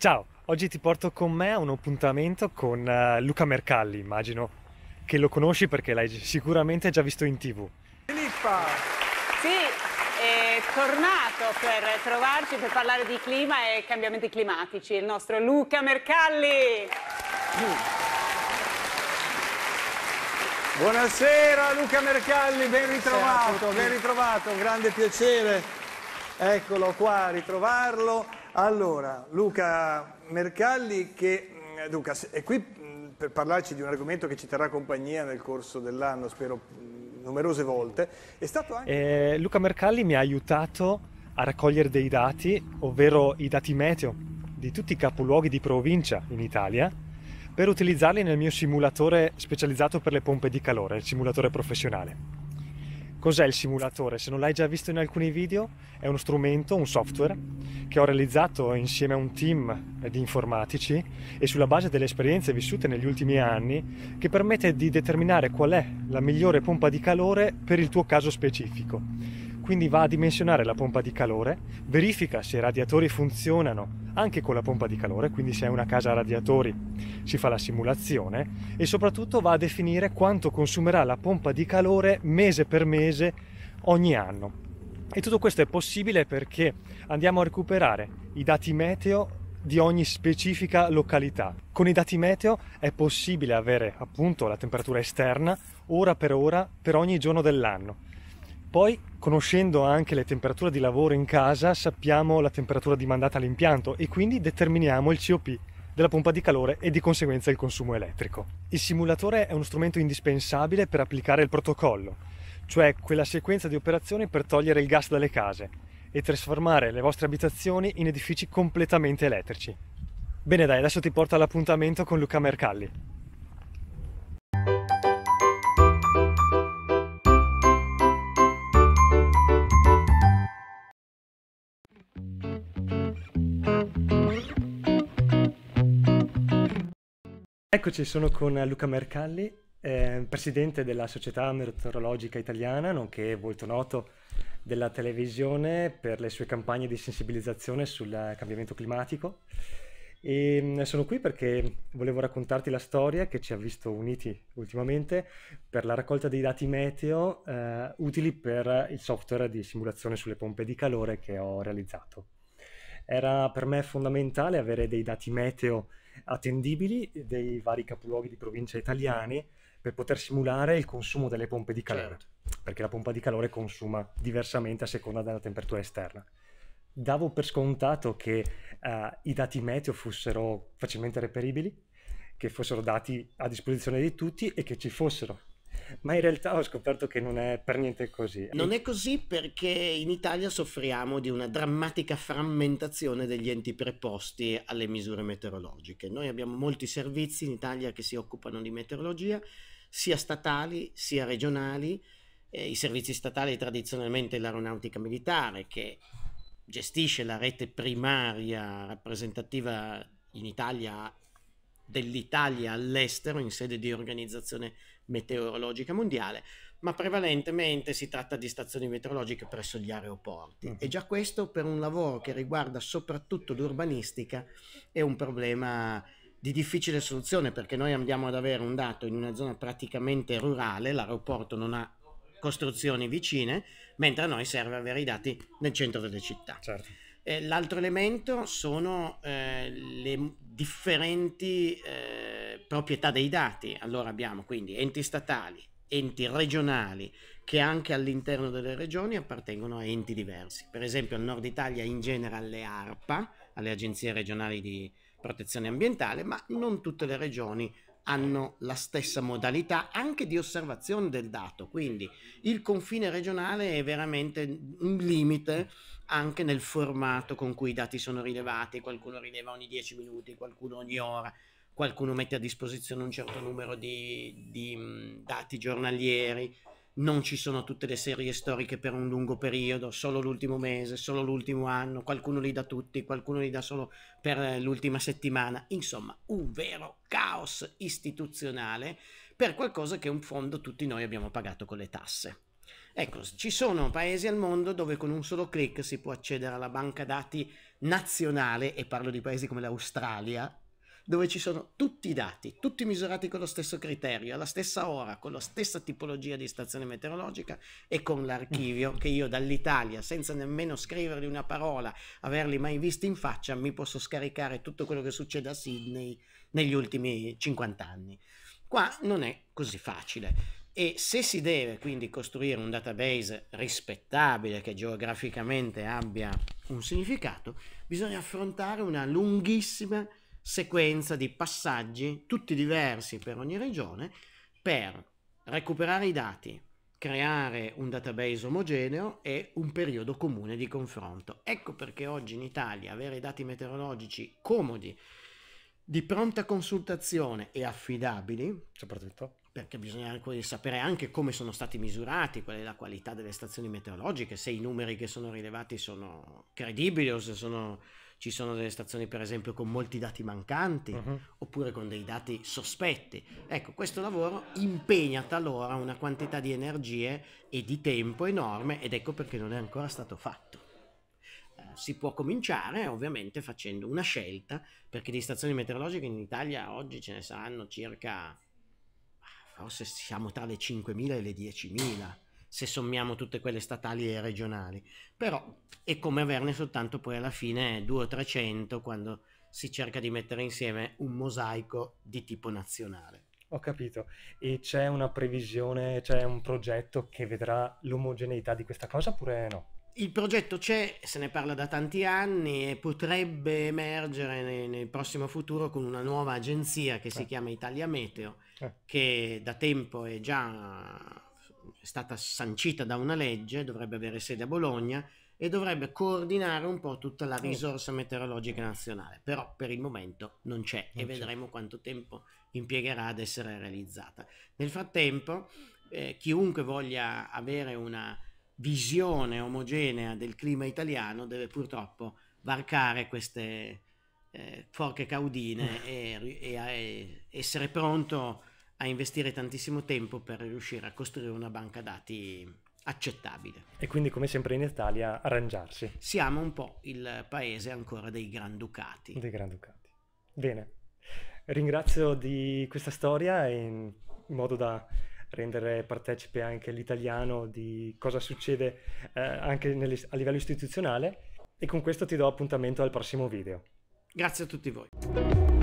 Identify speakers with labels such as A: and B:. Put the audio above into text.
A: Ciao, oggi ti porto con me a un appuntamento con uh, Luca Mercalli, immagino che lo conosci perché l'hai sicuramente già visto in tv.
B: Filippa! Sì, è tornato per trovarci, per parlare di clima e cambiamenti climatici, il nostro Luca Mercalli!
A: Buonasera Luca Mercalli, ben ritrovato, ben ritrovato, un grande piacere. Eccolo qua, ritrovarlo allora, Luca Mercalli che... Mm, Luca, è qui mm, per parlarci di un argomento che ci terrà compagnia nel corso dell'anno, spero mm, numerose volte. È stato anche... Eh, Luca Mercalli mi ha aiutato a raccogliere dei dati, ovvero i dati meteo di tutti i capoluoghi di provincia in Italia, per utilizzarli nel mio simulatore specializzato per le pompe di calore, il simulatore professionale. Cos'è il simulatore? Se non l'hai già visto in alcuni video, è uno strumento, un software che ho realizzato insieme a un team di informatici e sulla base delle esperienze vissute negli ultimi anni che permette di determinare qual è la migliore pompa di calore per il tuo caso specifico quindi va a dimensionare la pompa di calore, verifica se i radiatori funzionano anche con la pompa di calore, quindi se è una casa a radiatori si fa la simulazione e soprattutto va a definire quanto consumerà la pompa di calore mese per mese ogni anno. E tutto questo è possibile perché andiamo a recuperare i dati meteo di ogni specifica località. Con i dati meteo è possibile avere appunto la temperatura esterna ora per ora per ogni giorno dell'anno poi, conoscendo anche le temperature di lavoro in casa, sappiamo la temperatura di mandata all'impianto e quindi determiniamo il COP della pompa di calore e di conseguenza il consumo elettrico. Il simulatore è uno strumento indispensabile per applicare il protocollo, cioè quella sequenza di operazioni per togliere il gas dalle case e trasformare le vostre abitazioni in edifici completamente elettrici. Bene dai, adesso ti porto all'appuntamento con Luca Mercalli. Eccoci, sono con Luca Mercalli, eh, presidente della Società Meteorologica Italiana, nonché molto noto della televisione per le sue campagne di sensibilizzazione sul cambiamento climatico. E mm, sono qui perché volevo raccontarti la storia che ci ha visto uniti ultimamente per la raccolta dei dati meteo eh, utili per il software di simulazione sulle pompe di calore che ho realizzato era per me fondamentale avere dei dati meteo attendibili dei vari capoluoghi di provincia italiani per poter simulare il consumo delle pompe di calore, certo. perché la pompa di calore consuma diversamente a seconda della temperatura esterna. Davo per scontato che uh, i dati meteo fossero facilmente reperibili, che fossero dati a disposizione di tutti e che ci fossero ma in realtà ho scoperto che non è per niente così. Non è
B: così perché in Italia soffriamo di una drammatica frammentazione degli enti preposti alle misure meteorologiche. Noi abbiamo molti servizi in Italia che si occupano di meteorologia, sia statali sia regionali. Eh, I servizi statali tradizionalmente l'aeronautica militare che gestisce la rete primaria rappresentativa in Italia dell'Italia all'estero in sede di Organizzazione Meteorologica Mondiale, ma prevalentemente si tratta di stazioni meteorologiche presso gli aeroporti. Mm-hmm. E già questo per un lavoro che riguarda soprattutto l'urbanistica è un problema di difficile soluzione perché noi andiamo ad avere un dato in una zona praticamente rurale, l'aeroporto non ha costruzioni vicine, mentre a noi serve avere i dati nel centro delle città. Certo. Eh, l'altro elemento sono eh, le differenti eh, proprietà dei dati. Allora abbiamo quindi enti statali, enti regionali che anche all'interno delle regioni appartengono a enti diversi. Per esempio al nord Italia in genere alle ARPA, alle agenzie regionali di protezione ambientale, ma non tutte le regioni hanno la stessa modalità anche di osservazione del dato, quindi il confine regionale è veramente un limite anche nel formato con cui i dati sono rilevati, qualcuno rileva ogni 10 minuti, qualcuno ogni ora, qualcuno mette a disposizione un certo numero di, di mm, dati giornalieri, non ci sono tutte le serie storiche per un lungo periodo, solo l'ultimo mese, solo l'ultimo anno, qualcuno li dà tutti, qualcuno li dà solo per eh, l'ultima settimana, insomma un vero caos istituzionale per qualcosa che in fondo tutti noi abbiamo pagato con le tasse. Ecco, ci sono paesi al mondo dove con un solo clic si può accedere alla banca dati nazionale, e parlo di paesi come l'Australia, dove ci sono tutti i dati, tutti misurati con lo stesso criterio, alla stessa ora, con la stessa tipologia di stazione meteorologica e con l'archivio che io dall'Italia, senza nemmeno scrivergli una parola, averli mai visti in faccia, mi posso scaricare tutto quello che succede a Sydney negli ultimi 50 anni. Qua non è così facile. E se si deve quindi costruire un database rispettabile che geograficamente abbia un significato, bisogna affrontare una lunghissima sequenza di passaggi, tutti diversi per ogni regione, per recuperare i dati, creare un database omogeneo e un periodo comune di confronto. Ecco perché oggi in Italia avere i dati meteorologici comodi, di pronta consultazione e affidabili, soprattutto perché bisogna sapere anche come sono stati misurati, qual è la qualità delle stazioni meteorologiche, se i numeri che sono rilevati sono credibili o se sono ci sono delle stazioni, per esempio, con molti dati mancanti uh-huh. oppure con dei dati sospetti. Ecco, questo lavoro impegna talora una quantità di energie e di tempo enorme ed ecco perché non è ancora stato fatto eh, si può cominciare ovviamente facendo una scelta, perché di stazioni meteorologiche in Italia oggi ce ne saranno circa, ah, forse siamo tra le 5.000 e le 10.000 se sommiamo tutte quelle statali e regionali, però è come averne soltanto poi alla fine 200 o 300 quando si cerca di mettere insieme un mosaico di tipo nazionale. Ho capito. E c'è
A: una previsione, c'è un progetto che vedrà l'omogeneità di questa cosa oppure no?
B: Il progetto c'è, se ne parla da tanti anni e potrebbe emergere nel, nel prossimo futuro con una nuova agenzia che eh. si chiama Italia Meteo, eh. che da tempo è già stata sancita da una legge, dovrebbe avere sede a Bologna e dovrebbe coordinare un po' tutta la mm. risorsa meteorologica nazionale, però per il momento non c'è non e c'è. vedremo quanto tempo impiegherà ad essere realizzata. Nel frattempo, eh, chiunque voglia avere una visione omogenea del clima italiano deve purtroppo varcare queste eh, forche caudine mm. e, e, e essere pronto a investire tantissimo tempo per riuscire a costruire una banca dati accettabile. E
A: quindi come sempre in
B: Italia arrangiarsi. Siamo un po' il paese ancora dei Granducati. Dei Granducati.
A: Bene, ringrazio di questa storia in modo da rendere partecipe anche l'italiano di cosa succede eh, anche a livello istituzionale e con questo ti do appuntamento al prossimo video. Grazie a tutti voi.